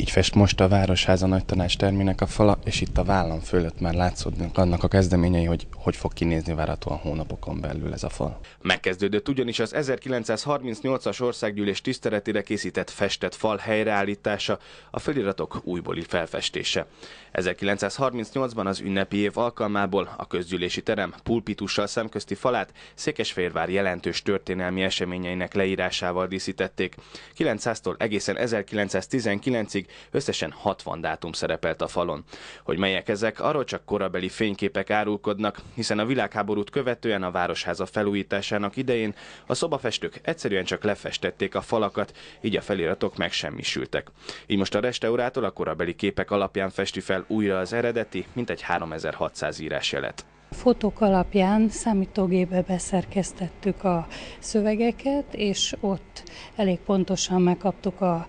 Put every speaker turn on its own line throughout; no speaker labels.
Így fest most a Városháza Nagy Tanács termének a fala, és itt a vállam fölött már látszódnak annak a kezdeményei, hogy hogy fog kinézni várhatóan hónapokon belül ez a fal. Megkezdődött ugyanis az 1938-as országgyűlés tiszteletére készített festett fal helyreállítása, a feliratok újbóli felfestése. 1938-ban az ünnepi év alkalmából a közgyűlési terem pulpitussal szemközti falát Székesfehérvár jelentős történelmi eseményeinek leírásával díszítették. 900-tól egészen 1919-ig Összesen 60 dátum szerepelt a falon. Hogy melyek ezek, arról csak korabeli fényképek árulkodnak, hiszen a világháborút követően a városháza felújításának idején a szobafestők egyszerűen csak lefestették a falakat, így a feliratok megsemmisültek. Így most a restaurátor a korabeli képek alapján festi fel újra az eredeti, mintegy 3600 jelet.
Fotók alapján számítógépbe beszerkesztettük a szövegeket, és ott elég pontosan megkaptuk a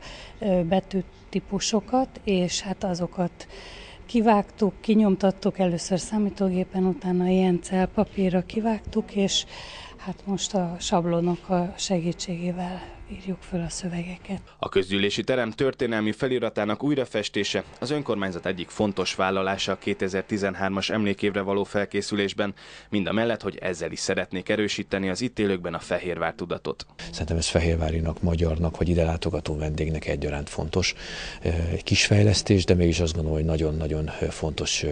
betűtípusokat, és hát azokat kivágtuk, kinyomtattuk először számítógépen, utána ilyen papírra kivágtuk, és hát most a sablonok a segítségével írjuk föl a szövegeket.
A közgyűlési terem történelmi feliratának újrafestése az önkormányzat egyik fontos vállalása a 2013-as emlékévre való felkészülésben, mind a mellett, hogy ezzel is szeretnék erősíteni az itt élőkben a Fehérvár
tudatot. Szerintem ez Fehérvárinak, magyarnak, vagy ide látogató vendégnek egyaránt fontos. Egy kis fejlesztés, de mégis azt gondolom, hogy nagyon-nagyon fontos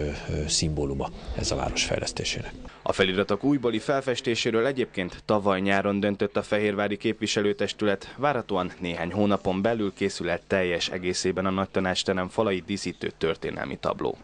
szimbóluma ez a város fejlesztésének.
A feliratok újbali felfestéséről egyébként tavaly nyáron döntött a Fehérvári képviselőtestület miatt várhatóan néhány hónapon belül készül el teljes egészében a nagy terem falai díszítő történelmi tabló.